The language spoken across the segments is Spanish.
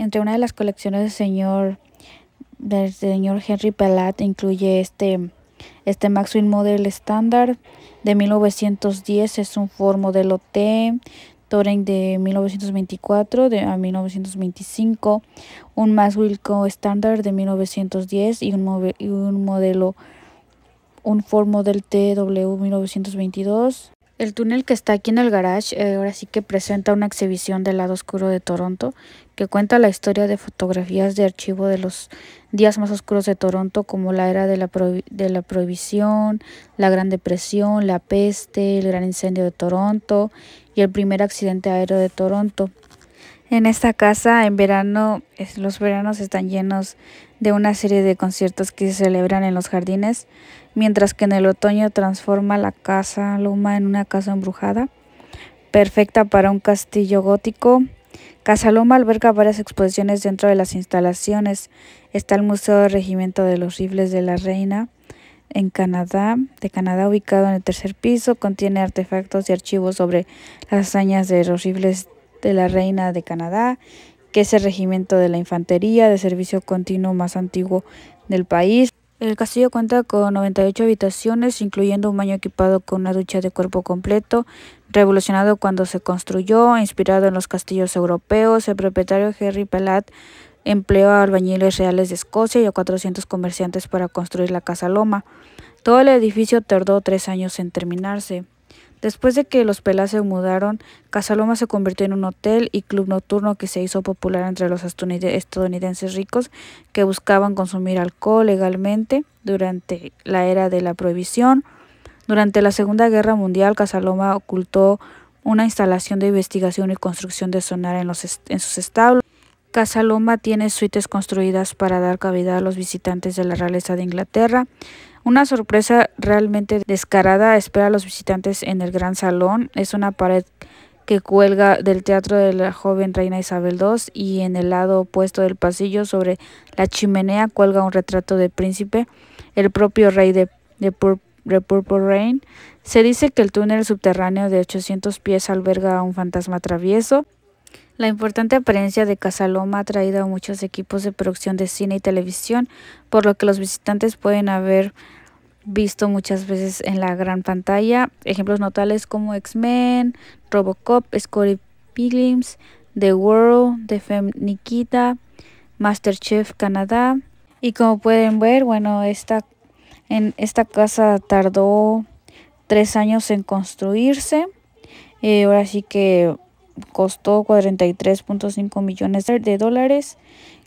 Entre una de las colecciones del señor, del señor Henry Palat incluye este, este Maxwell Model estándar de 1910, es un Ford modelo T, Touring de 1924 de, a 1925, un Maxwell Co. Standard de 1910 y un, un modelo un Ford Model TW 1922. El túnel que está aquí en el garage eh, ahora sí que presenta una exhibición del lado oscuro de Toronto que cuenta la historia de fotografías de archivo de los días más oscuros de Toronto como la era de la, de la prohibición, la Gran Depresión, la peste, el gran incendio de Toronto y el primer accidente aéreo de Toronto en esta casa en verano, los veranos están llenos de una serie de conciertos que se celebran en los jardines, mientras que en el otoño transforma la casa Loma en una casa embrujada, perfecta para un castillo gótico. Casa Loma alberga varias exposiciones dentro de las instalaciones. Está el Museo del Regimiento de los Rifles de la Reina en Canadá, de Canadá, ubicado en el tercer piso, contiene artefactos y archivos sobre las hazañas de los rifles de la Reina de Canadá, que es el regimiento de la infantería de servicio continuo más antiguo del país. El castillo cuenta con 98 habitaciones, incluyendo un baño equipado con una ducha de cuerpo completo, revolucionado cuando se construyó, inspirado en los castillos europeos. El propietario Henry Pellat, empleó a albañiles reales de Escocia y a 400 comerciantes para construir la Casa Loma. Todo el edificio tardó tres años en terminarse. Después de que los Pelas mudaron, Casaloma se convirtió en un hotel y club nocturno que se hizo popular entre los estadounidenses ricos que buscaban consumir alcohol legalmente durante la era de la prohibición. Durante la Segunda Guerra Mundial, Casaloma ocultó una instalación de investigación y construcción de sonar en, los en sus establos. Casa Loma tiene suites construidas para dar cabida a los visitantes de la realeza de Inglaterra. Una sorpresa realmente descarada espera a los visitantes en el gran salón. Es una pared que cuelga del teatro de la joven reina Isabel II y en el lado opuesto del pasillo sobre la chimenea cuelga un retrato del príncipe, el propio rey de, Purple Rain. Se dice que el túnel subterráneo de 800 pies alberga a un fantasma travieso la importante apariencia de Casaloma ha atraído a muchos equipos de producción de cine y televisión, por lo que los visitantes pueden haber visto muchas veces en la gran pantalla. Ejemplos notables como X-Men, Robocop, Scotty Pilgrims, The World, The Femme Nikita, Masterchef Canadá. Y como pueden ver, bueno, esta, en esta casa tardó tres años en construirse. Eh, ahora sí que costó 43.5 millones de dólares,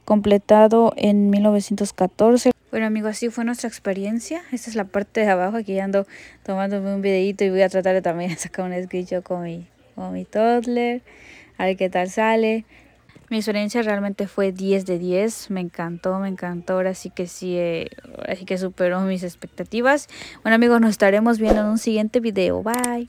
completado en 1914. Bueno amigos, así fue nuestra experiencia. Esta es la parte de abajo, aquí ando tomándome un videito y voy a tratar de también sacar un escrito con mi, mi toddler, a ver qué tal sale. Mi experiencia realmente fue 10 de 10, me encantó, me encantó, ahora sí que sí, eh, así que superó mis expectativas. Bueno amigos, nos estaremos viendo en un siguiente video, bye.